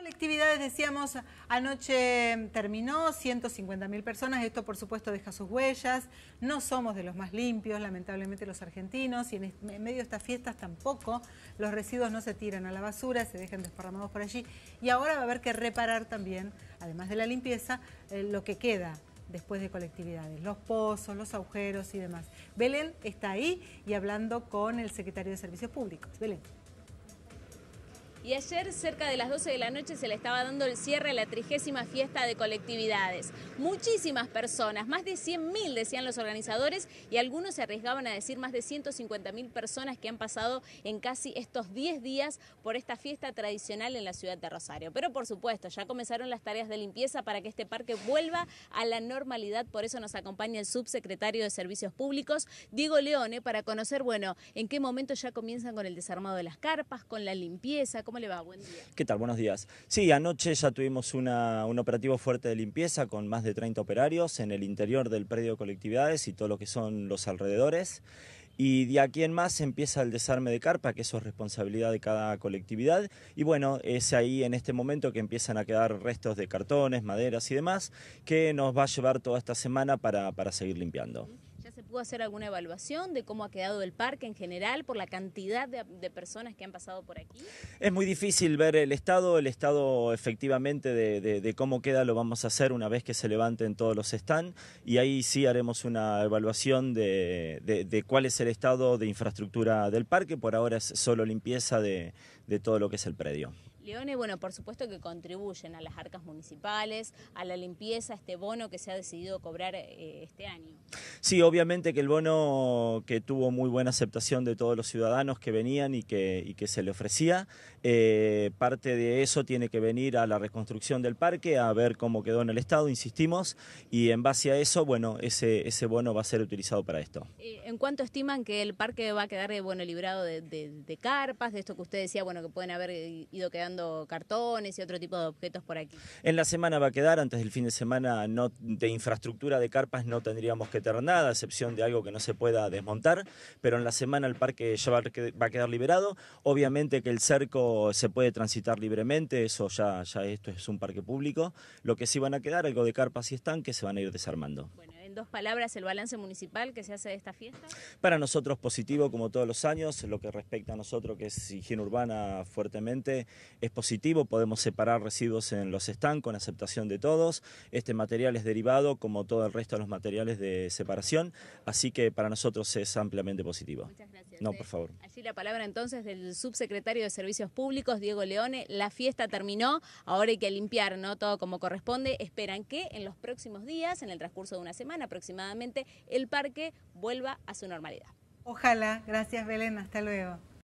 Colectividades, decíamos, anoche terminó, 150 personas, esto por supuesto deja sus huellas, no somos de los más limpios, lamentablemente los argentinos, y en, medio de estas fiestas tampoco, los residuos no se tiran a la basura, se dejan desparramados por allí, y ahora va a haber que reparar también, además de la limpieza, eh, lo que queda después de colectividades, los pozos, los agujeros y demás. Belén está ahí y hablando con el secretario de Servicios Públicos. Belén. Y ayer, cerca de las 12 de la noche, se le estaba dando el cierre a la trigésima fiesta de colectividades. Muchísimas personas, más de 100.000 decían los organizadores y algunos se arriesgaban a decir más de 150.000 personas que han pasado en casi estos 10 días por esta fiesta tradicional en la ciudad de Rosario. Pero por supuesto, ya comenzaron las tareas de limpieza para que este parque vuelva a la normalidad. Por eso nos acompaña el subsecretario de Servicios Públicos, Diego Leone, para conocer, bueno, en qué momento ya comienzan con el desarmado de las carpas, con la limpieza, ¿Cómo le va? Buen día. ¿Qué tal? Buenos días. Sí, anoche ya tuvimos un operativo fuerte de limpieza con más de 30 operarios en el interior del predio de colectividades y todo lo que son los alrededores. Y de aquí en más empieza el desarme de carpa, que eso es responsabilidad de cada colectividad. Y bueno, es ahí en este momento que empiezan a quedar restos de cartones, maderas y demás, que nos va a llevar toda esta semana para seguir limpiando. ¿Puedo hacer alguna evaluación de cómo ha quedado el parque en general por la cantidad de, personas que han pasado por aquí? Es muy difícil ver el estado, el estado efectivamente de, cómo queda lo vamos a hacer una vez que se levanten todos los stands y ahí sí haremos una evaluación de cuál es el estado de infraestructura del parque, por ahora es solo limpieza de todo lo que es el predio bueno, por supuesto que contribuyen a las arcas municipales, a la limpieza, este bono que se ha decidido cobrar eh, este año. Sí, obviamente que el bono que tuvo muy buena aceptación de todos los ciudadanos que venían y que, se le ofrecía, eh, parte de eso tiene que venir a la reconstrucción del parque, a ver cómo quedó en el estado, insistimos, y en base a eso, bueno, ese, bono va a ser utilizado para esto. Eh, ¿En cuánto estiman que el parque va a quedar, bueno, librado de carpas, de esto que usted decía, bueno, que pueden haber ido quedando cartones y otro tipo de objetos por aquí. En la semana va a quedar, antes del fin de semana no, de infraestructura de carpas no tendríamos que tener nada, a excepción de algo que no se pueda desmontar, pero en la semana el parque ya va a quedar liberado. Obviamente que el cerco se puede transitar libremente, eso ya, ya esto es un parque público. Lo que sí van a quedar, algo de carpas y que se van a ir desarmando dos palabras el balance municipal que se hace de esta fiesta? Para nosotros positivo como todos los años, lo que respecta a nosotros que es higiene urbana fuertemente, es positivo, podemos separar residuos en los stands con aceptación de todos, este material es derivado como todo el resto de los materiales de separación, así que para nosotros es ampliamente positivo. Muchas gracias. No, eh, por favor. Así la palabra entonces del subsecretario de Servicios Públicos, Diego Leone, la fiesta terminó, ahora hay que limpiar, ¿no? Todo como corresponde, esperan que en los próximos días, en el transcurso de una semana, aproximadamente el parque vuelva a su normalidad. Ojalá. Gracias, Belén. Hasta luego.